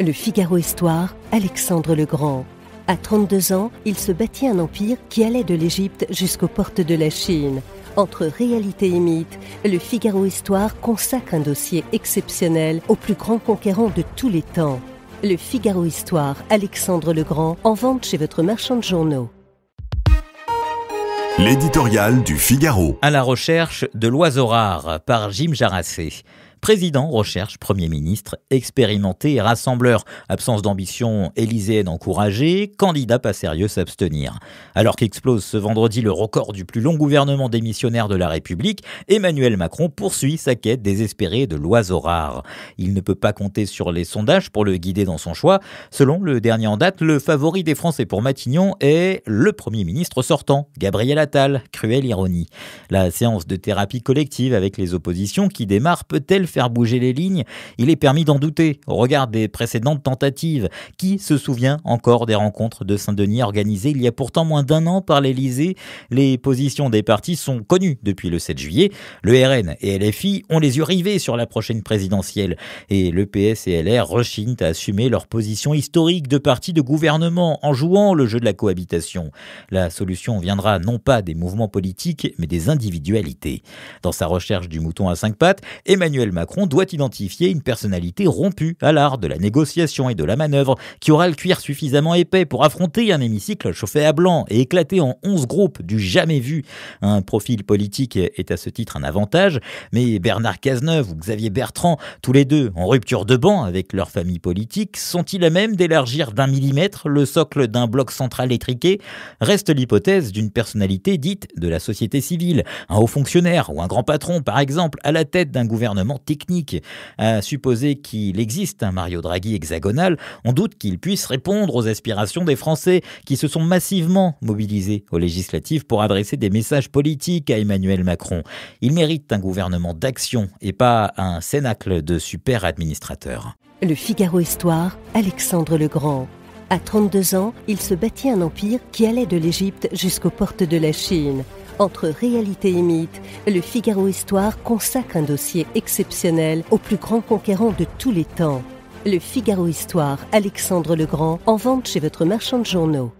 Le Figaro Histoire, Alexandre le Grand. À 32 ans, il se bâtit un empire qui allait de l'Égypte jusqu'aux portes de la Chine. Entre réalité et mythe, le Figaro Histoire consacre un dossier exceptionnel au plus grand conquérant de tous les temps. Le Figaro Histoire, Alexandre le Grand, en vente chez votre marchand de journaux. L'éditorial du Figaro. À la recherche de l'oiseau rare par Jim Jarassé. Président recherche Premier ministre expérimenté rassembleur. Absence d'ambition Élysée encouragée, candidat pas sérieux s'abstenir. Alors qu'explose ce vendredi le record du plus long gouvernement démissionnaire de la République, Emmanuel Macron poursuit sa quête désespérée de l'oiseau rare. Il ne peut pas compter sur les sondages pour le guider dans son choix. Selon le dernier en date, le favori des Français pour Matignon est le Premier ministre sortant, Gabriel Attal. Cruelle ironie. La séance de thérapie collective avec les oppositions qui démarre peut-elle faire bouger les lignes, il est permis d'en douter au regard des précédentes tentatives. Qui se souvient encore des rencontres de Saint-Denis organisées il y a pourtant moins d'un an par l'Elysée Les positions des partis sont connues depuis le 7 juillet. Le RN et LFI ont les yeux rivés sur la prochaine présidentielle et le PS et LR rechignent à assumer leur position historique de parti de gouvernement en jouant le jeu de la cohabitation. La solution viendra non pas des mouvements politiques mais des individualités. Dans sa recherche du mouton à cinq pattes, Emmanuel Macron Macron doit identifier une personnalité rompue à l'art de la négociation et de la manœuvre, qui aura le cuir suffisamment épais pour affronter un hémicycle chauffé à blanc et éclaté en 11 groupes du jamais vu. Un profil politique est à ce titre un avantage, mais Bernard Cazeneuve ou Xavier Bertrand, tous les deux en rupture de banc avec leur famille politique, sont-ils à même d'élargir d'un millimètre le socle d'un bloc central étriqué Reste l'hypothèse d'une personnalité dite de la société civile, un haut fonctionnaire ou un grand patron par exemple, à la tête d'un gouvernement technique à supposer qu'il existe un hein, Mario Draghi hexagonal, on doute qu'il puisse répondre aux aspirations des Français qui se sont massivement mobilisés aux législatives pour adresser des messages politiques à Emmanuel Macron. Il mérite un gouvernement d'action et pas un cénacle de super administrateurs. Le Figaro Histoire, Alexandre le Grand. À 32 ans, il se bâtit un empire qui allait de l'Égypte jusqu'aux portes de la Chine. Entre réalité et mythe, le Figaro Histoire consacre un dossier exceptionnel au plus grand conquérant de tous les temps. Le Figaro Histoire, Alexandre le Grand, en vente chez votre marchand de journaux.